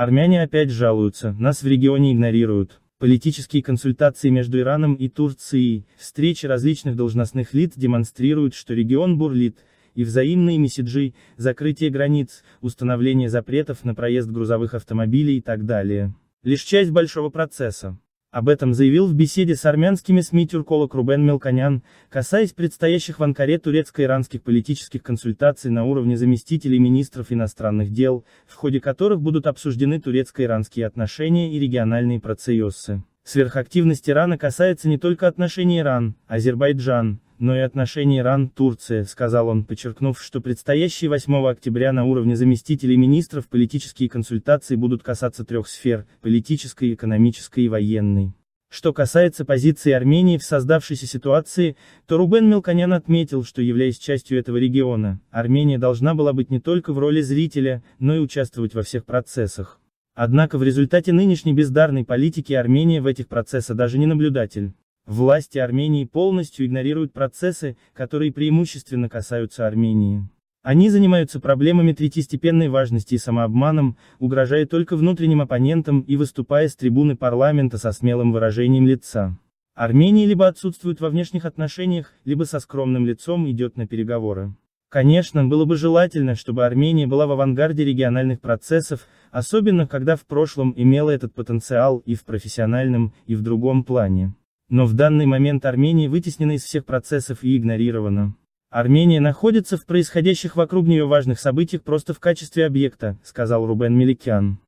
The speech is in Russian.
Армяне опять жалуются, нас в регионе игнорируют. Политические консультации между Ираном и Турцией, встречи различных должностных лиц демонстрируют, что регион бурлит, и взаимные месседжи, закрытие границ, установление запретов на проезд грузовых автомобилей и так далее. Лишь часть большого процесса. Об этом заявил в беседе с армянскими СМИ Тюрколог Рубен Мелконян, касаясь предстоящих в Анкаре турецко-иранских политических консультаций на уровне заместителей министров иностранных дел, в ходе которых будут обсуждены турецко-иранские отношения и региональные процессы. Сверхактивность Ирана касается не только отношений Иран, Азербайджан, но и отношения Иран, Турция, сказал он, подчеркнув, что предстоящие 8 октября на уровне заместителей министров политические консультации будут касаться трех сфер – политической, экономической и военной. Что касается позиции Армении в создавшейся ситуации, то Рубен Мелконян отметил, что являясь частью этого региона, Армения должна была быть не только в роли зрителя, но и участвовать во всех процессах. Однако в результате нынешней бездарной политики Армения в этих процессах даже не наблюдатель. Власти Армении полностью игнорируют процессы, которые преимущественно касаются Армении. Они занимаются проблемами третьестепенной важности и самообманом, угрожая только внутренним оппонентам и выступая с трибуны парламента со смелым выражением лица. Армения либо отсутствует во внешних отношениях, либо со скромным лицом идет на переговоры. Конечно, было бы желательно, чтобы Армения была в авангарде региональных процессов, особенно когда в прошлом имела этот потенциал и в профессиональном, и в другом плане. Но в данный момент Армения вытеснена из всех процессов и игнорирована. Армения находится в происходящих вокруг нее важных событиях просто в качестве объекта, сказал Рубен Меликян.